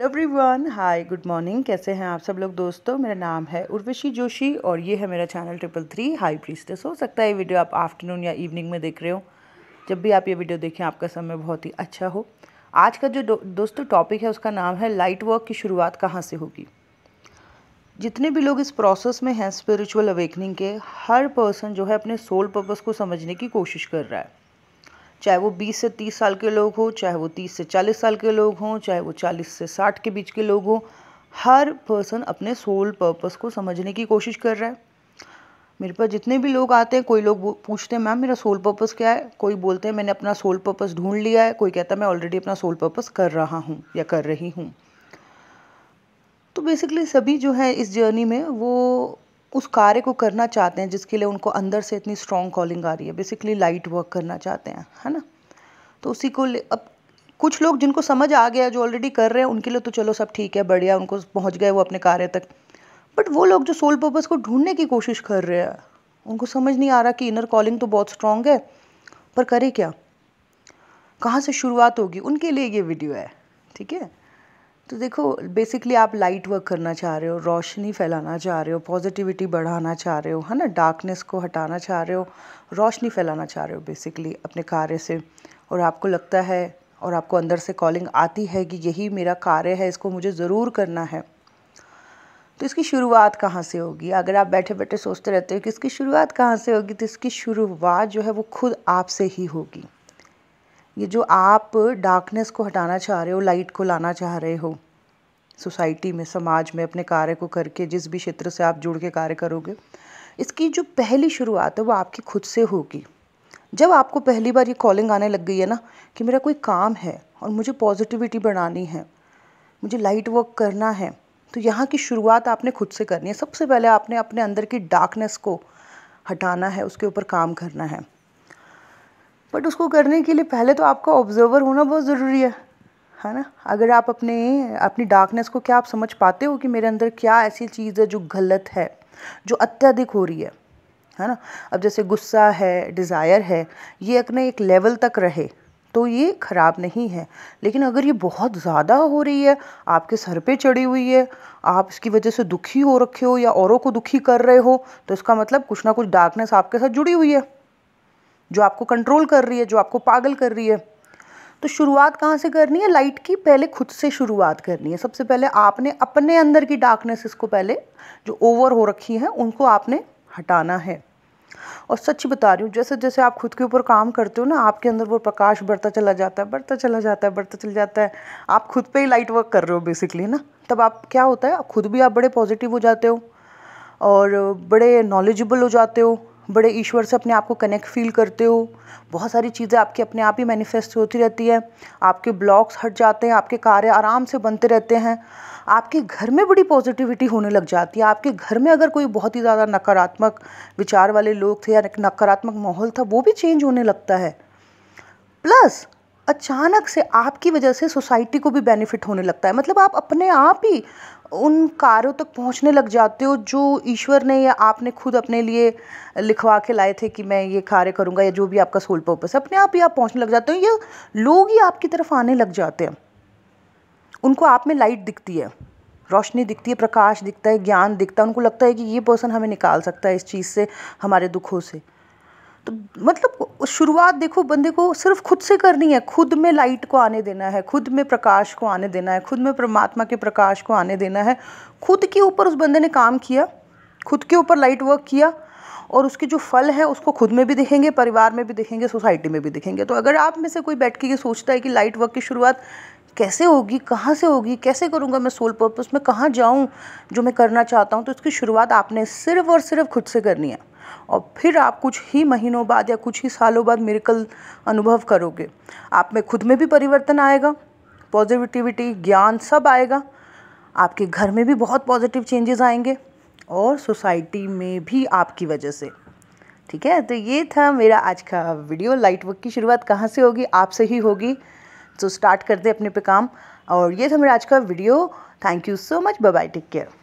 hello everyone hi good morning कैसे हैं आप सब लोग दोस्तों मेरा नाम है उर्वशी जोशी और ये है मेरा channel triple three high priestess हो सकता है ये वीडियो आप आफ्टरनून या इवनिंग में देख रहे हो जब भी आप ये वीडियो देखें आपका समय बहुत ही अच्छा हो आज का जो दो, दोस्तों टॉपिक है उसका नाम है लाइट वर्क की शुरुआत कहाँ से होगी जितने भी लोग इस प्रोसेस में हैं स्पिरिचुअल अवेकनिंग के हर पर्सन जो है अपने सोल पर्पज़ को समझने की कोशिश कर रहा है चाहे वो 20 से 30 साल के लोग हों चाहे वो 30 से 40 साल के लोग हों चाहे वो 40 से 60 के बीच के लोग हों हर पर्सन अपने सोल पर्पस को समझने की कोशिश कर रहा है मेरे पास जितने भी लोग आते हैं कोई लोग पूछते हैं मैम मेरा सोल पर्पस क्या है कोई बोलते हैं मैंने अपना सोल पर्पस ढूंढ लिया है कोई कहता है मैं ऑलरेडी अपना सोल पर्पस कर रहा हूँ या कर रही हूँ तो बेसिकली सभी जो है इस जर्नी में वो उस कार्य को करना चाहते हैं जिसके लिए उनको अंदर से इतनी स्ट्रॉन्ग कॉलिंग आ रही है बेसिकली लाइट वर्क करना चाहते हैं है ना तो उसी को ले अब कुछ लोग जिनको समझ आ गया जो ऑलरेडी कर रहे हैं उनके लिए तो चलो सब ठीक है बढ़िया उनको पहुंच गए वो अपने कार्य तक बट वो लोग जो सोल पर्पज़ को ढूंढने की कोशिश कर रहे हैं उनको समझ नहीं आ रहा कि इनर कॉलिंग तो बहुत स्ट्रांग है पर करे क्या कहाँ से शुरुआत होगी उनके लिए ये वीडियो है ठीक है तो देखो बेसिकली आप लाइट वर्क करना चाह रहे हो रोशनी फैलाना चाह रहे हो पॉजिटिविटी बढ़ाना चाह रहे हो है ना डार्कनेस को हटाना चाह रहे हो रोशनी फैलाना चाह रहे हो बेसिकली अपने कार्य से और आपको लगता है और आपको अंदर से कॉलिंग आती है कि यही मेरा कार्य है इसको मुझे ज़रूर करना है तो इसकी शुरुआत कहाँ से होगी अगर आप बैठे बैठे सोचते रहते हो कि इसकी शुरुआत कहाँ से होगी तो इसकी शुरुआत जो है वो खुद आपसे ही होगी ये जो आप डार्कनेस को हटाना चाह रहे हो लाइट को लाना चाह रहे हो सोसाइटी में समाज में अपने कार्य को करके जिस भी क्षेत्र से आप जुड़ के कार्य करोगे इसकी जो पहली शुरुआत है वो आपकी खुद से होगी जब आपको पहली बार ये कॉलिंग आने लग गई है ना कि मेरा कोई काम है और मुझे पॉजिटिविटी बढ़ानी है मुझे लाइट वर्क करना है तो यहाँ की शुरुआत आपने खुद से करनी है सबसे पहले आपने अपने अंदर की डार्कनेस को हटाना है उसके ऊपर काम करना है बट उसको करने के लिए पहले तो आपका ऑब्जर्वर होना बहुत ज़रूरी है है ना अगर आप अपने अपनी डार्कनेस को क्या आप समझ पाते हो कि मेरे अंदर क्या ऐसी चीज़ है जो गलत है जो अत्यधिक हो रही है है ना अब जैसे गुस्सा है डिज़ायर है ये अपने एक लेवल तक रहे तो ये ख़राब नहीं है लेकिन अगर ये बहुत ज़्यादा हो रही है आपके सर पे चढ़ी हुई है आप इसकी वजह से दुखी हो रखे हो या औरों को दुखी कर रहे हो तो इसका मतलब कुछ ना कुछ डार्कनेस आपके साथ जुड़ी हुई है जो आपको कंट्रोल कर रही है जो आपको पागल कर रही है तो शुरुआत कहाँ से करनी है लाइट की पहले खुद से शुरुआत करनी है सबसे पहले आपने अपने अंदर की डार्कनेस इसको पहले जो ओवर हो रखी है उनको आपने हटाना है और सच बता रही हूँ जैसे जैसे आप खुद के ऊपर काम करते हो ना आपके अंदर वो प्रकाश बढ़ता चला जाता है बढ़ता चला जाता है बढ़ता चला जाता है आप खुद पे ही लाइट वर्क कर रहे हो बेसिकली ना तब आप क्या होता है खुद भी आप बड़े पॉजिटिव हो जाते हो और बड़े नॉलेजेबल हो जाते हो बड़े ईश्वर से अपने आप को कनेक्ट फील करते हो बहुत सारी चीज़ें आपके अपने आप ही मैनिफेस्ट होती रहती है आपके ब्लॉक्स हट जाते हैं आपके कार्य आराम से बनते रहते हैं आपके घर में बड़ी पॉजिटिविटी होने लग जाती है आपके घर में अगर कोई बहुत ही ज़्यादा नकारात्मक विचार वाले लोग थे या नकारात्मक माहौल था वो भी चेंज होने लगता है प्लस अचानक से आपकी वजह से सोसाइटी को भी बेनिफिट होने लगता है मतलब आप अपने आप ही उन कार्यों तक पहुंचने लग जाते हो जो ईश्वर ने या आपने खुद अपने लिए लिखवा के लाए थे कि मैं ये कार्य करूँगा या जो भी आपका सोल पर्पस है अपने आप ही आप पहुँचने लग जाते हो या लोग ही आपकी तरफ आने लग जाते हैं उनको आप में लाइट दिखती है रोशनी दिखती है प्रकाश दिखता है ज्ञान दिखता है उनको लगता है कि ये पर्सन हमें निकाल सकता है इस चीज़ से हमारे दुखों से तो मतलब शुरुआत देखो बंदे को सिर्फ खुद से करनी है खुद में लाइट को आने देना है खुद में प्रकाश को आने देना है खुद में परमात्मा के प्रकाश को आने देना है खुद के ऊपर उस बंदे ने काम किया खुद के ऊपर लाइट वर्क किया और उसके जो फल है उसको खुद में भी दिखेंगे परिवार में भी दिखेंगे सोसाइटी में भी दिखेंगे तो अगर आप में से कोई बैठ के ये सोचता है कि लाइट वर्क की शुरुआत कैसे होगी कहाँ से होगी कैसे करूँगा मैं सोल पर्पस में कहाँ जाऊँ जो मैं करना चाहता हूँ तो इसकी शुरुआत आपने सिर्फ और सिर्फ खुद से करनी है और फिर आप कुछ ही महीनों बाद या कुछ ही सालों बाद मेरिकल अनुभव करोगे आप में खुद में भी परिवर्तन आएगा पॉजिटिविटी ज्ञान सब आएगा आपके घर में भी बहुत पॉजिटिव चेंजेस आएंगे और सोसाइटी में भी आपकी वजह से ठीक है तो ये था मेरा आज का वीडियो लाइट वर्क की शुरुआत कहाँ से होगी आपसे ही होगी तो स्टार्ट करते अपने पे काम और ये था मेरा आज का video thank you so much bye take care